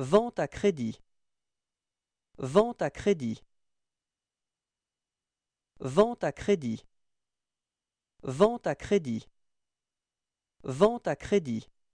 Vente à crédit. Vente à crédit. Vente à crédit. Vente à crédit. Vente à crédit.